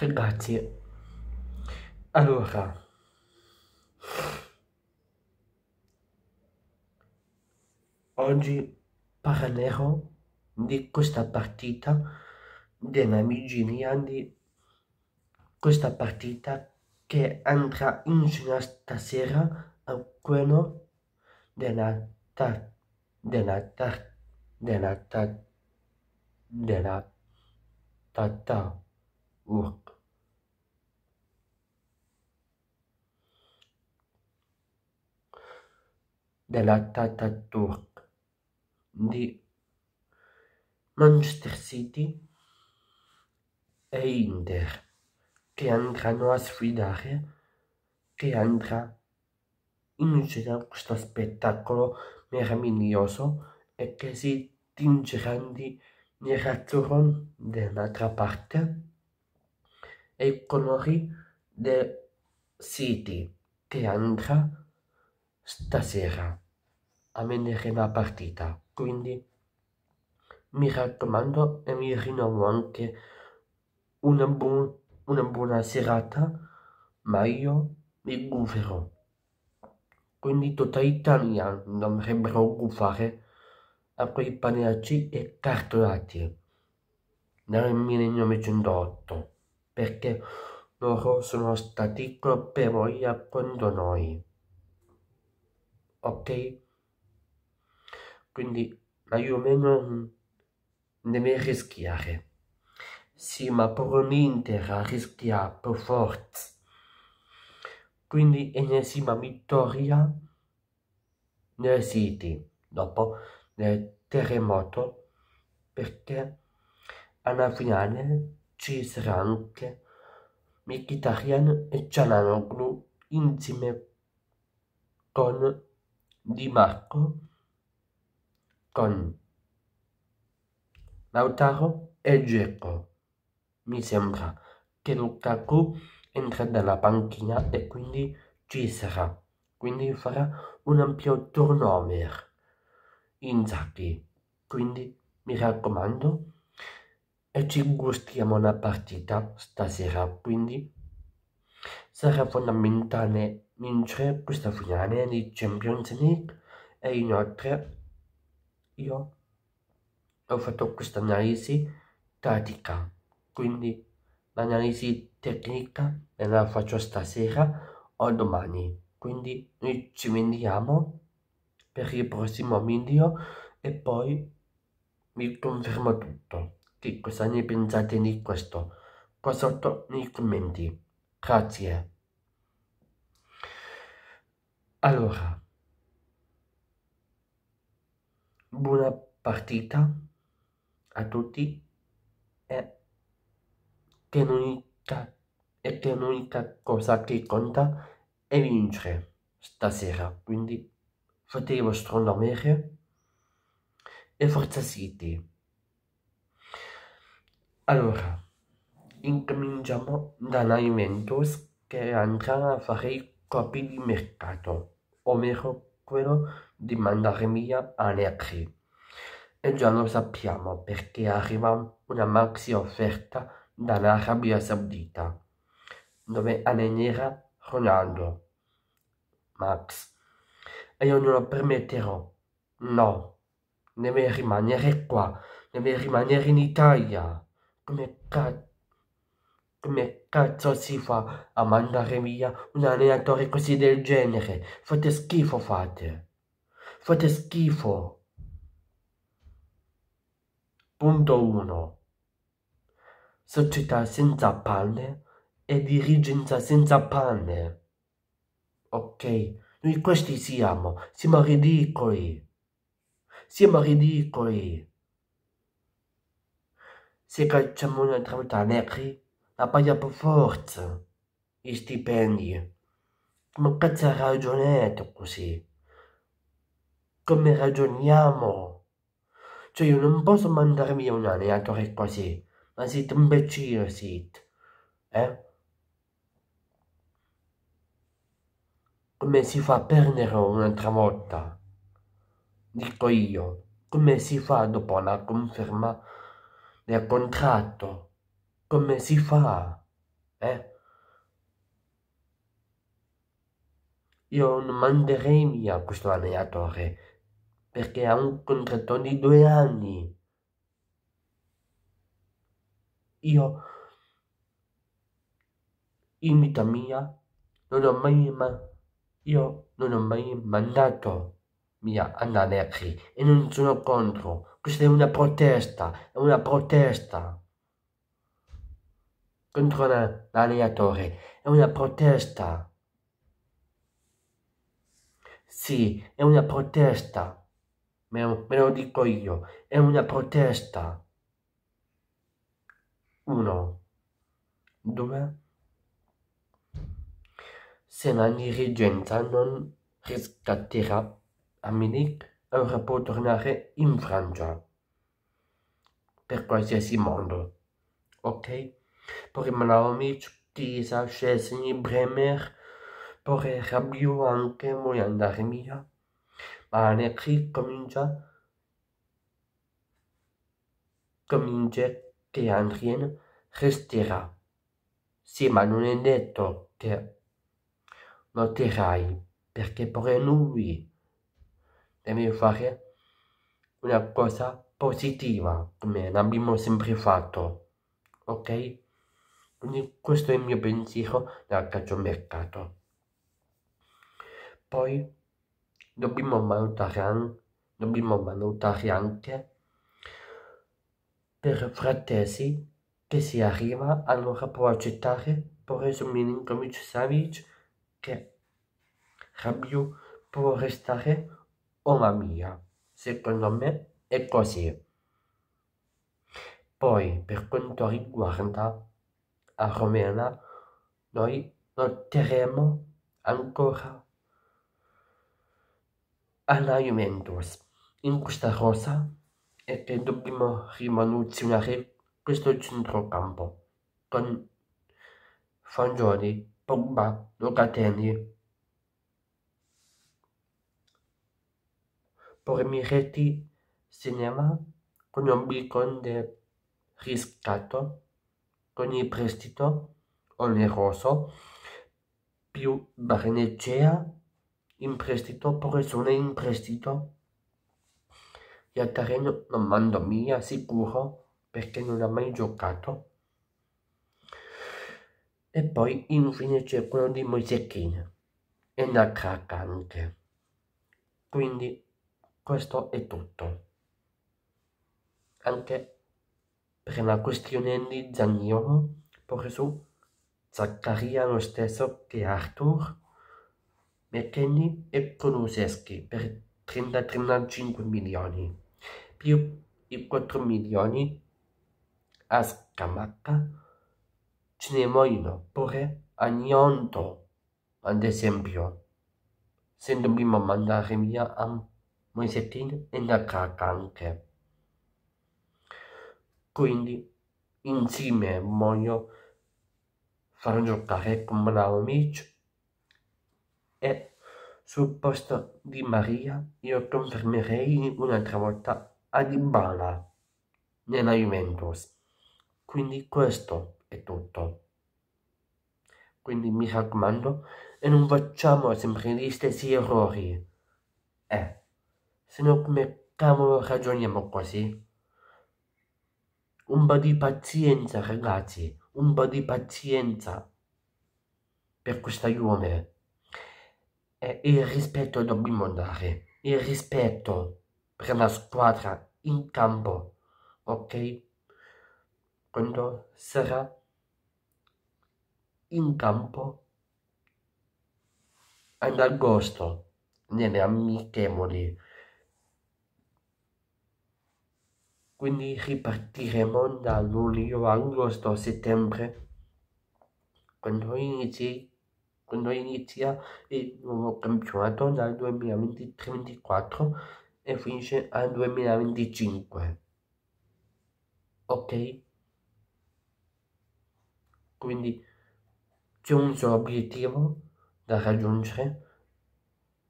Ragazzi, allora, oggi parlerò di questa partita degli amici di questa partita che andrà in scena stasera a quello della, della, della, della, della della Tata Work. della tata turk di Manchester City e Inter che andranno a sfidare che andrà in giro questo spettacolo meraviglioso e che si tingeranno di mi girassero dall'altra parte e i colori del City che andrà stasera a vedere la partita. Quindi mi raccomando e mi rinnovo anche una, bu una buona serata, ma io mi guferò. Quindi tutta Italia dovrebbero gufare a quei Apripanaci e Cartolati nel 1908 perché loro sono stati troppe voglia contro noi. Ok? Quindi ma io non deve rischiare. Sì, ma per l'Inter rischia per forza. Quindi ennesima vittoria nel City dopo del terremoto perché alla finale ci sarà anche Mkhitaryan e Cialanoglu insieme con Di Marco, con Lautaro e Dzeko. Mi sembra che Lukaku entra dalla panchina e quindi ci sarà, quindi farà un ampio turnover. Inzaghi. Quindi, mi raccomando, e ci gustiamo una partita stasera, quindi sarà fondamentale vincere questa finale di Champions League e inoltre io ho fatto questa analisi tattica, quindi l'analisi tecnica me la faccio stasera o domani, quindi noi ci vediamo per il prossimo video e poi vi confermo tutto. Che cosa ne pensate di questo? Qua sotto nei commenti. Grazie. Allora, buona partita a tutti e che l'unica, e che l'unica cosa che conta è vincere stasera, quindi facevo astronomia e Forza City. Allora, incominciamo dalla Juventus che andrà a fare i copi di mercato, o meglio quello di mandare via Allegri. E già lo sappiamo perché arriva una maxi offerta dall'Arabia Saudita, dove allenera Ronaldo. Max e io non lo permetterò. No, deve rimanere qua, deve rimanere in Italia. Come cazzo? Come cazzo si fa a mandare via un allenatore così del genere? Fate schifo, fate. Fate schifo. Punto 1. Società senza palle e dirigenza senza palle. Ok. Noi questi siamo, siamo ridicoli. Siamo ridicoli. Se calciamo una travolta negri, la paghiamo per forza. I stipendi. Ma cazzo ha ragionato così? Come ragioniamo? Cioè io non posso mandarmi un allenatore così. Ma siete imbecilli, siete. Eh? come si fa a perdere un'altra volta? Dico io, come si fa dopo la conferma del contratto? Come si fa? Eh? Io non manderei via questo allenatore perché ha un contratto di due anni. Io, in vita mia, non ho mai, mai io non ho mai mandato via Anna Lepri e non sono contro. Questa è una protesta, è una protesta contro l'alleatore, è una protesta. Sì, è una protesta. Me lo, me lo, dico io, è una protesta. Uno. Due se la dirigenza non riscatterà Amelie avrà può tornare in Francia per qualsiasi mondo. Ok? Poremmo amici di Sacesni Bremer, poi Rabio anche vuoi andare via. Ma Neki comincia comincia che Andrien resterà. Sì, ma non è detto che lo otterrai perché per lui devi fare una cosa positiva come l'abbiamo sempre fatto ok quindi questo è il mio pensiero dal calciomercato poi dobbiamo valutare, dobbiamo valutare anche per frattesi che si arriva allora può accettare per esempio Milinkovic Savic che Rabbiu può restare oma oh mia. Secondo me è così. Poi, per quanto riguarda la Romena, noi lotteremo ancora alla Juventus in questa rosa è che dobbiamo rivoluzionare questo centrocampo con Fangioli Pogba, Locatelli. reti Cinema con un biconde riscatto con il prestito oneroso più Barnecea in prestito, persone in prestito. Iatareno non mando mia sicuro perché non ha mai giocato. E poi infine c'è quello di Moisecchina e Nakaka anche. Quindi questo è tutto. Anche per la questione di Zaniolo, por su Zaccaria lo stesso che Arthur, McKenny e Konuseschi per 30-35 milioni, più i 4 milioni a Scamacca ne moriră, pure Anionto, ad esempio. Se dobbiamo mandare via a Moisettin e Nakaka anche. Quindi, insieme voglio far giocare con Naomic e sul posto di Maria io confermerei un'altra volta Adibala nella Juventus. Quindi questo è tutto. Quindi mi raccomando, e non facciamo sempre gli stessi errori. Eh, se no come cavolo ragioniamo così? Un po' di pazienza, ragazzi, un po' di pazienza per questa quest'aiume. E eh, il rispetto dobbiamo dare, il rispetto per la squadra in campo, ok? quando sarà in campo ad agosto nelle amichevoli. Quindi ripartiremo da luglio, agosto, settembre, quando, inizi, quando inizia il nuovo campionato dal 2023-2024 e finisce al 2025. Ok? Quindi c'è un solo obiettivo da raggiungere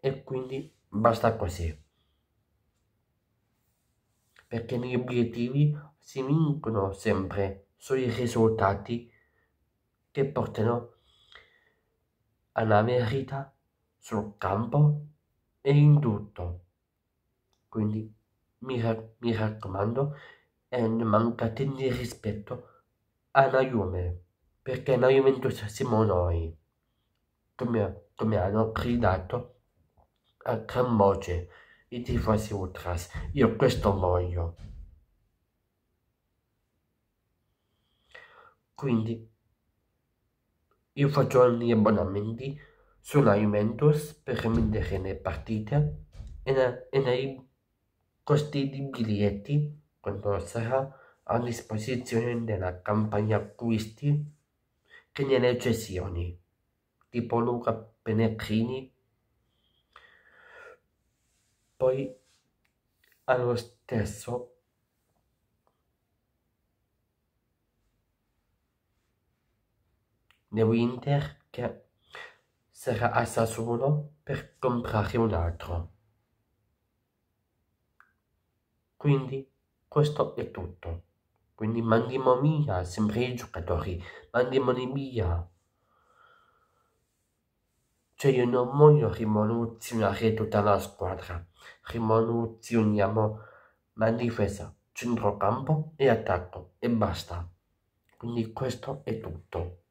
e quindi basta così. Perché gli obiettivi si vincono sempre sui risultati che portano alla merita sul campo e in tutto. Quindi mi, ra- mi raccomando, e eh, non mancate di rispetto alla Juve perché la Juventus siamo noi, come, come hanno gridato a gran voce i tifosi ultras. Io questo voglio. Quindi io faccio gli abbonamenti sulla Juventus per vendere le partite e, e nei costi di biglietti quando sarà a disposizione della campagna acquisti che nelle eccezioni, tipo Luca Penecchini. Poi allo stesso ne Winter che sarà a Sassuolo per comprare un altro. Quindi questo è tutto. Quindi mandiamo via sempre i giocatori, mandiamoli via. Cioè io non voglio rimoluzionare tutta la squadra, rimoluzioniamo la difesa, centrocampo e attacco e basta. Quindi questo è tutto.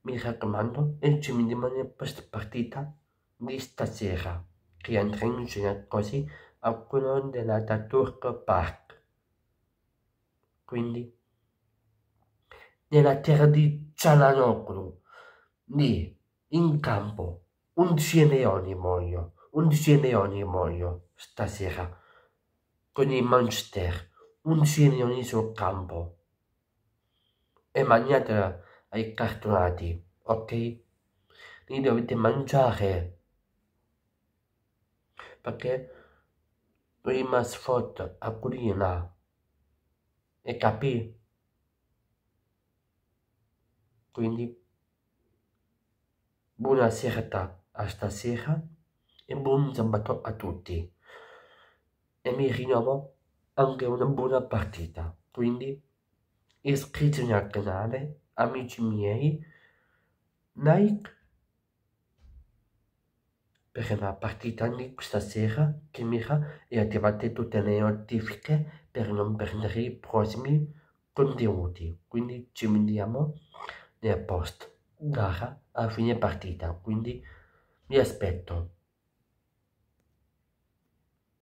Mi raccomando, e ci vediamo nella post partita di stasera, che andrà in scena così a quello della Turco Park quindi nella terra di Cialanoglu, lì, in campo, 11 leoni muoio, 11 leoni muoio stasera, con il Manchester, 11 leoni sul campo. E mangiate ai cartonati, ok? Li dovete mangiare, perché prima sfotta a culina e capì. Quindi, buona serata a stasera e buon sabato a tutti. E mi rinnovo anche una buona partita. Quindi, iscrivetevi al canale, amici miei, like, per la partita di questa sera che mira e attivate tutte le notifiche per non perdere i prossimi contenuti. Quindi ci vediamo nel post gara a fine partita. Quindi vi aspetto.